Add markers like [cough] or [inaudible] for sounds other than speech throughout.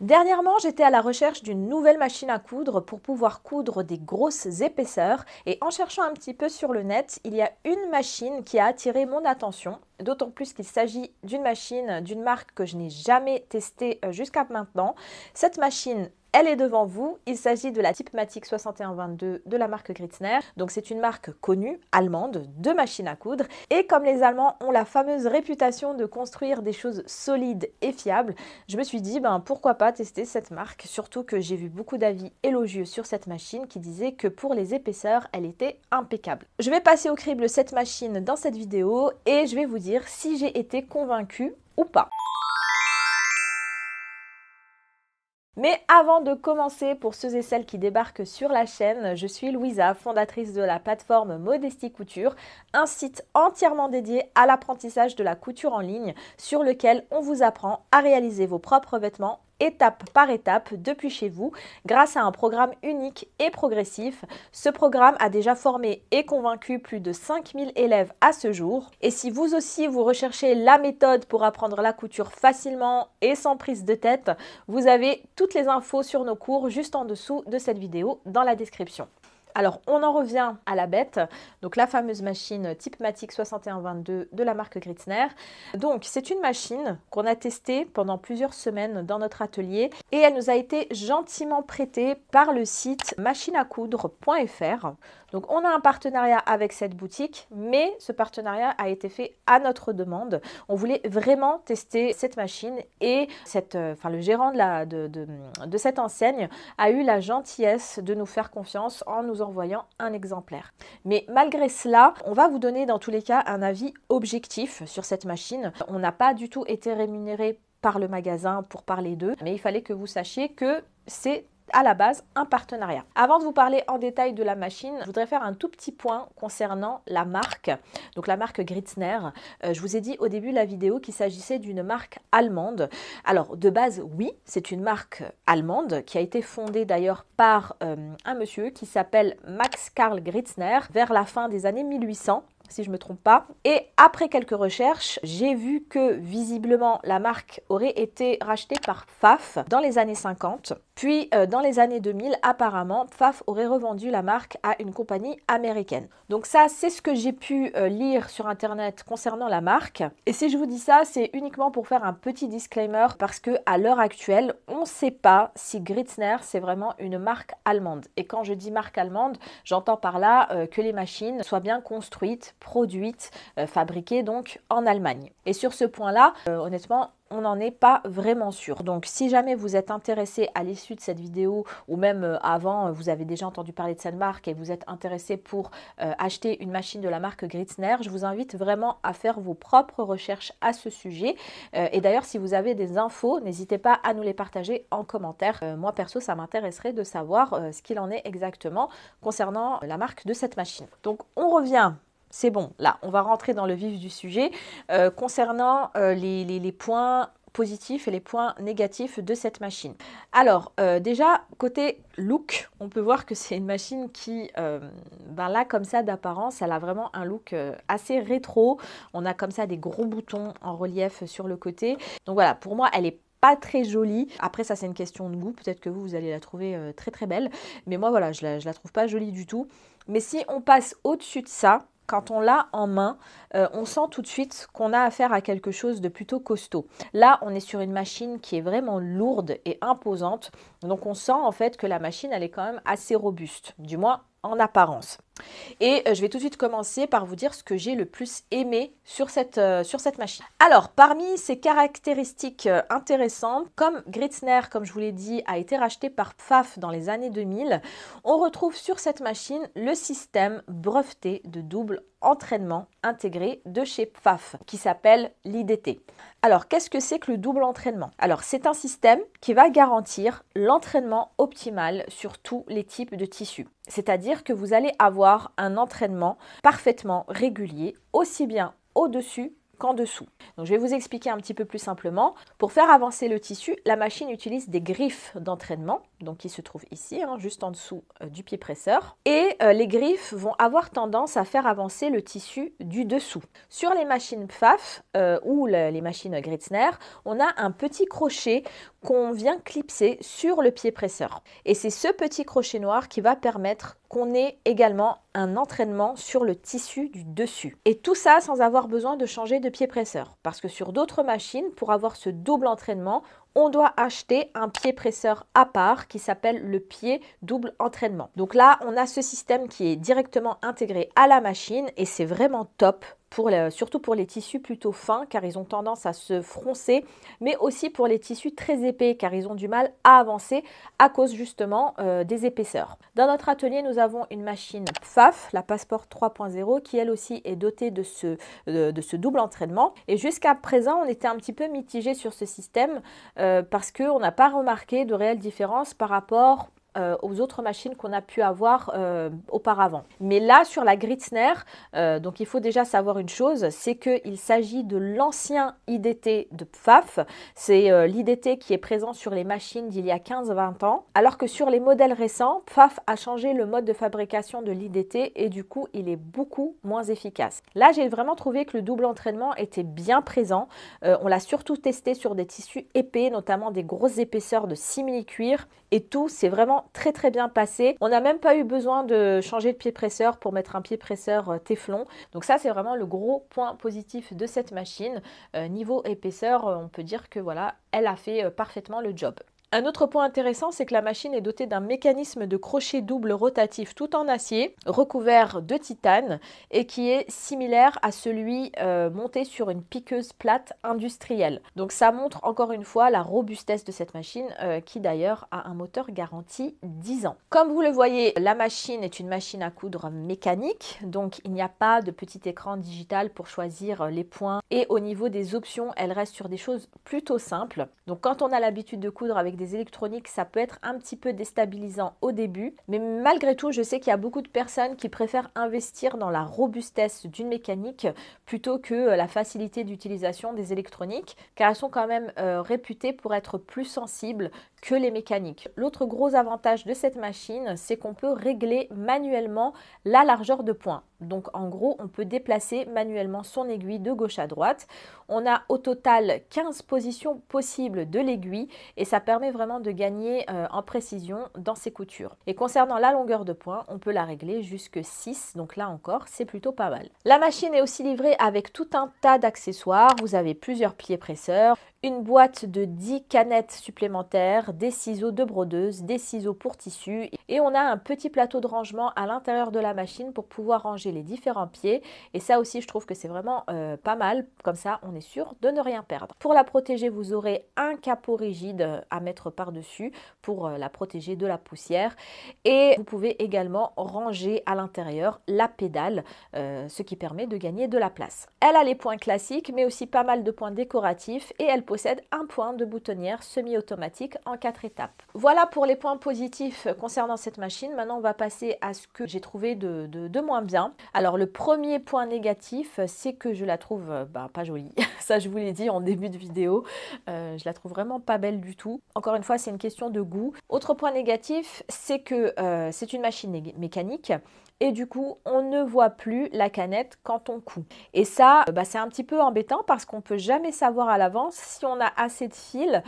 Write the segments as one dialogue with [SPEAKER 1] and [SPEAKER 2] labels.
[SPEAKER 1] Dernièrement, j'étais à la recherche d'une nouvelle machine à coudre pour pouvoir coudre des grosses épaisseurs et en cherchant un petit peu sur le net, il y a une machine qui a attiré mon attention, d'autant plus qu'il s'agit d'une machine d'une marque que je n'ai jamais testée euh, jusqu'à maintenant. Cette machine elle est devant vous, il s'agit de la Type 6122 de la marque Gritzner. Donc c'est une marque connue, allemande, de machines à coudre. Et comme les Allemands ont la fameuse réputation de construire des choses solides et fiables, je me suis dit ben pourquoi pas tester cette marque, surtout que j'ai vu beaucoup d'avis élogieux sur cette machine qui disait que pour les épaisseurs, elle était impeccable. Je vais passer au crible cette machine dans cette vidéo et je vais vous dire si j'ai été convaincue ou pas. Mais avant de commencer, pour ceux et celles qui débarquent sur la chaîne, je suis Louisa, fondatrice de la plateforme Modestie Couture, un site entièrement dédié à l'apprentissage de la couture en ligne sur lequel on vous apprend à réaliser vos propres vêtements étape par étape depuis chez vous grâce à un programme unique et progressif. Ce programme a déjà formé et convaincu plus de 5000 élèves à ce jour. Et si vous aussi vous recherchez la méthode pour apprendre la couture facilement et sans prise de tête, vous avez toutes les infos sur nos cours juste en dessous de cette vidéo dans la description. Alors, on en revient à la bête, donc la fameuse machine type Matic 6122 de la marque Gritzner. Donc, c'est une machine qu'on a testée pendant plusieurs semaines dans notre atelier et elle nous a été gentiment prêtée par le site machineacoudre.fr. Donc, on a un partenariat avec cette boutique, mais ce partenariat a été fait à notre demande. On voulait vraiment tester cette machine et euh, le gérant de, cette enseigne a eu la gentillesse de nous faire confiance en nous en voyant un exemplaire. Mais malgré cela, on va vous donner dans tous les cas un avis objectif sur cette machine. On n'a pas du tout été rémunéré par le magasin pour parler d'eux, mais il fallait que vous sachiez que c'est à la base un partenariat. Avant de vous parler en détail de la machine, je voudrais faire un tout petit point concernant la marque, donc la marque Gritzner. Euh, je vous ai dit au début de la vidéo qu'il s'agissait d'une marque allemande. Alors de base, oui, c'est une marque allemande qui a été fondée d'ailleurs par euh, un monsieur qui s'appelle Max Karl Gritzner vers la fin des années 1800 si je ne me trompe pas. Et après quelques recherches, j'ai vu que visiblement la marque aurait été rachetée par Pfaff dans les années 50. Puis euh, dans les années 2000, apparemment, Pfaff aurait revendu la marque à une compagnie américaine. Donc ça, c'est ce que j'ai pu euh, lire sur Internet concernant la marque. Et si je vous dis ça, c'est uniquement pour faire un petit disclaimer parce que à l'heure actuelle, on ne sait pas si Gritzner, c'est vraiment une marque allemande. Et quand je dis marque allemande, j'entends par là euh, que les machines soient bien construites produite, euh, fabriquée donc en Allemagne. Et sur ce point-là, euh, honnêtement, on n'en est pas vraiment sûr. Donc si jamais vous êtes intéressé à l'issue de cette vidéo ou même euh, avant, vous avez déjà entendu parler de cette marque et vous êtes intéressé pour acheter une machine de la marque Gritzner, je vous invite vraiment à faire vos propres recherches à ce sujet. et d'ailleurs, si vous avez des infos, n'hésitez pas à nous les partager en commentaire. moi perso, ça m'intéresserait de savoir ce qu'il en est exactement concernant la marque de cette machine. Donc on revient c'est bon, là, on va rentrer dans le vif du sujet. Euh, concernant euh, les, points positifs et les points négatifs de cette machine. Alors, euh, déjà, côté look, on peut voir que c'est une machine qui, ben là, comme ça, d'apparence, elle a vraiment un look assez rétro. On a comme ça des gros boutons en relief sur le côté. Donc voilà, pour moi, elle est pas très jolie. Après, ça, c'est une question de goût. Peut-être que vous, vous allez la trouver très très belle. Mais moi, voilà, je ne je la trouve pas jolie du tout. Mais si on passe au-dessus de ça, quand on l'a en main, euh, on sent tout de suite qu'on a affaire à quelque chose de plutôt costaud. Là, on est sur une machine qui est vraiment lourde et imposante. Donc on sent en fait que la machine, elle est quand même assez robuste, du moins en apparence. Et euh, je vais tout de suite commencer par vous dire ce que j'ai le plus aimé sur cette, euh, sur cette machine. Alors, parmi ses caractéristiques euh, intéressantes, comme Gritzner, comme je vous l'ai dit, a été racheté par Pfaff dans les années 2000, on retrouve sur cette machine le système breveté de double entraînement intégré de chez Pfaff qui s'appelle l'IDT. Alors qu'est-ce que c'est que le double entraînement Alors c'est un système qui va garantir l'entraînement optimal sur tous les types de tissus. C'est-à-dire que vous allez avoir un entraînement parfaitement régulier, aussi bien au-dessus qu'en dessous. Donc je vais vous expliquer un petit peu plus simplement. Pour faire avancer le tissu, la machine utilise des griffes d'entraînement donc qui se trouve ici, hein, juste en dessous euh, du pied presseur. Et euh, les griffes vont avoir tendance à faire avancer le tissu du dessous. Sur les machines Pfaff euh, ou les machines Gritzner, on a un petit crochet qu'on vient clipser sur le pied presseur. Et c'est ce petit crochet noir qui va permettre qu'on ait également un entraînement sur le tissu du dessus. Et tout ça sans avoir besoin de changer de pied presseur. Parce que sur d'autres machines, pour avoir ce double entraînement, on doit acheter un pied presseur à part qui s'appelle le pied double entraînement. Donc là, on a ce système qui est directement intégré à la machine et c'est vraiment top surtout pour les tissus plutôt fins car ils ont tendance à se froncer, mais aussi pour les tissus très épais car ils ont du mal à avancer à cause justement euh, des épaisseurs. Dans notre atelier, nous avons une machine Pfaff, la Passport 3.0, qui elle aussi est dotée de ce, double entraînement. Et jusqu'à présent, on était un petit peu mitigé sur ce système euh, parce qu'on n'a pas remarqué de réelle différence par rapport euh, aux autres machines qu'on a pu avoir euh, auparavant. Mais là, sur la Gritzner, euh, donc il faut déjà savoir une chose, c'est qu'il s'agit de l'ancien IDT de Pfaff. C'est l'IDT qui est présent sur les machines d'il y a 15-20 ans, alors que sur les modèles récents, Pfaff a changé le mode de fabrication de l'IDT et du coup, il est beaucoup moins efficace. Là, j'ai vraiment trouvé que le double entraînement était bien présent. on l'a surtout testé sur des tissus épais, notamment des grosses épaisseurs de simili-cuir et tout, c'est vraiment très très bien passé. On n'a même pas eu besoin de changer de pied presseur pour mettre un pied presseur euh, Teflon. Donc ça c'est vraiment le gros point positif de cette machine. Euh, niveau épaisseur, euh, on peut dire que voilà, elle a fait parfaitement le job. Un autre point intéressant, c'est que la machine est dotée d'un mécanisme de crochet double rotatif tout en acier, recouvert de titane, et qui est similaire à celui euh, monté sur une piqueuse plate industrielle. Donc ça montre encore une fois la robustesse de cette machine, euh, qui d'ailleurs a un moteur garanti 10 ans. Comme vous le voyez, la machine est une machine à coudre mécanique, donc il n'y a pas de petit écran digital pour choisir les points, et au niveau des options, elle reste sur des choses plutôt simples. Donc quand on a l'habitude de coudre avec des électroniques, ça peut être un petit peu déstabilisant au début. Mais malgré tout, je sais qu'il y a beaucoup de personnes qui préfèrent investir dans la robustesse d'une mécanique plutôt que euh, la facilité d'utilisation des électroniques, car elles sont quand même euh, réputées pour être plus sensibles que les mécaniques. L'autre gros avantage de cette machine, c'est qu'on peut régler manuellement la largeur de points. Donc en gros, on peut déplacer manuellement son aiguille de gauche à droite. On a au total 15 positions possibles de l'aiguille et ça permet vraiment de gagner euh, en précision dans ses coutures. Et concernant la longueur de point, on peut la régler jusque 6. Donc là encore, c'est plutôt pas mal. La machine est aussi livrée avec tout un tas d'accessoires. Vous avez plusieurs pieds presseurs, une boîte de 10 canettes supplémentaires, des ciseaux de brodeuse, des ciseaux pour tissu et on a un petit plateau de rangement à l'intérieur de la machine pour pouvoir ranger les différents pieds. Et ça aussi, je trouve que c'est vraiment euh, pas mal. Comme ça, on est sûr de ne rien perdre. Pour la protéger, vous aurez un capot rigide euh, à mettre par-dessus pour euh, la protéger de la poussière. Et vous pouvez également ranger à l'intérieur la pédale, ce qui permet de gagner de la place. Elle a les points classiques, mais aussi pas mal de points décoratifs. Et elle possède un point de boutonnière semi-automatique en quatre étapes. Voilà pour les points positifs concernant cette machine. Maintenant, on va passer à ce que j'ai trouvé de, moins bien. Alors, le premier point négatif, c'est que je la trouve euh, bah, pas jolie. [laughs] Ça, je vous l'ai dit en début de vidéo. Euh, je la trouve vraiment pas belle du tout. Encore une fois, c'est une question de goût. Autre point négatif, c'est que euh, c'est une machine mécanique et du coup on ne voit plus la canette quand on coud. Et ça, bah, c'est un petit peu embêtant parce qu'on peut jamais savoir à l'avance si on a assez de fil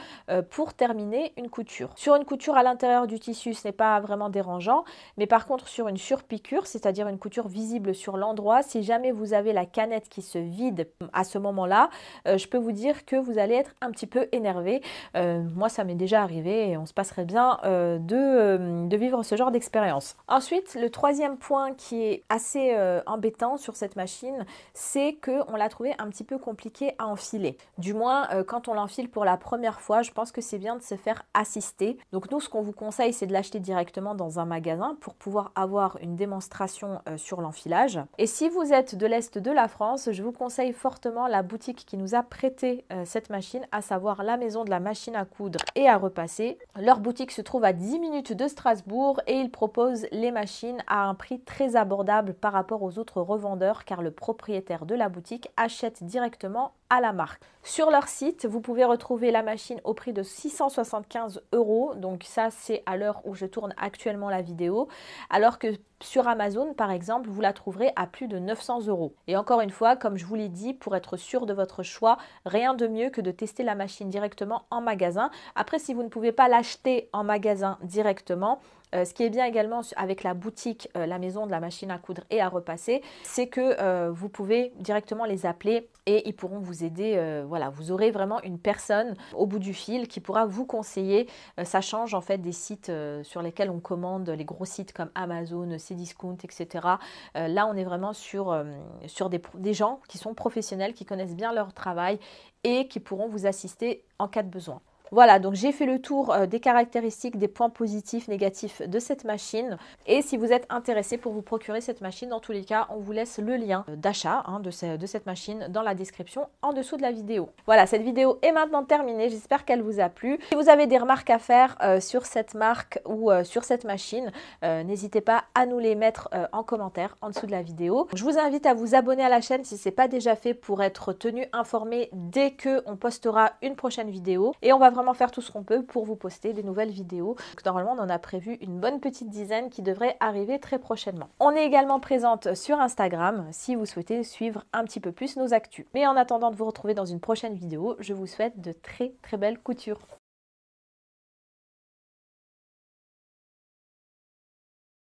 [SPEAKER 1] pour terminer une couture. Sur une couture à l'intérieur du tissu, ce n'est pas vraiment dérangeant. Mais par contre, sur une surpiqûre, c'est-à-dire une couture visible sur l'endroit, si jamais vous avez la canette qui se vide à ce moment-là, euh, je peux vous dire que vous allez être un petit peu énervé. Euh, moi, ça m'est déjà arrivé et on se passerait bien euh, de, de, vivre ce genre d'expérience. Ensuite, le troisième point qui est assez embêtant sur cette machine, c'est qu'on l'a trouvé un petit peu compliqué à enfiler. Du moins, quand on l'enfile pour la première fois, je pense que c'est bien de se faire assister. Donc nous, ce qu'on vous conseille, c'est de l'acheter directement dans un magasin pour pouvoir avoir une démonstration euh, sur l'enfilage. Et si vous êtes de l'Est de la France, je vous conseille fortement la boutique qui nous a prêté euh, cette machine, à savoir la maison de la machine à coudre et à repasser. Leur boutique se trouve à 10 minutes de Strasbourg et ils proposent les machines à un prix très abordable par rapport aux autres revendeurs car le propriétaire de la boutique achète directement à la marque. Sur leur site, vous pouvez retrouver la machine au prix de 675 euros. Donc ça, c'est à l'heure où je tourne actuellement la vidéo. Alors que sur Amazon, par exemple, vous la trouverez à plus de 900 euros. Et encore une fois, comme je vous l'ai dit, pour être sûr de votre choix, rien de mieux que de tester la machine directement en magasin. Après, si vous ne pouvez pas l'acheter en magasin directement, euh, ce qui est bien également avec la boutique, euh, la maison de la machine à coudre et à repasser, c'est que euh, vous pouvez directement les appeler et ils pourront vous aider. voilà, vous aurez vraiment une personne au bout du fil qui pourra vous conseiller. ça change en fait des sites sur lesquels on commande les gros sites comme Amazon, Cdiscount, etc. là, on est vraiment sur, sur des gens qui sont professionnels, qui connaissent bien leur travail et qui pourront vous assister en cas de besoin. Voilà, donc j'ai fait le tour euh, des caractéristiques, des points positifs, négatifs de cette machine. Et si vous êtes intéressé pour vous procurer cette machine, dans tous les cas, on vous laisse le lien euh, d'achat hein, de, cette machine dans la description en dessous de la vidéo. Voilà, cette vidéo est maintenant terminée. J'espère qu'elle vous a plu. Si vous avez des remarques à faire euh, sur cette marque ou sur cette machine, n'hésitez pas à nous les mettre en commentaire en dessous de la vidéo. Je vous invite à vous abonner à la chaîne si ce n'est pas déjà fait pour être tenu informé dès que on postera une prochaine vidéo. Et on va vraiment faire tout ce qu'on peut pour vous poster des nouvelles vidéos. normalement, on en a prévu une bonne petite dizaine qui devrait arriver très prochainement. On est également présente sur Instagram si vous souhaitez suivre un petit peu plus nos actus. Mais en attendant de vous retrouver dans une prochaine vidéo, je vous souhaite de très très belles coutures.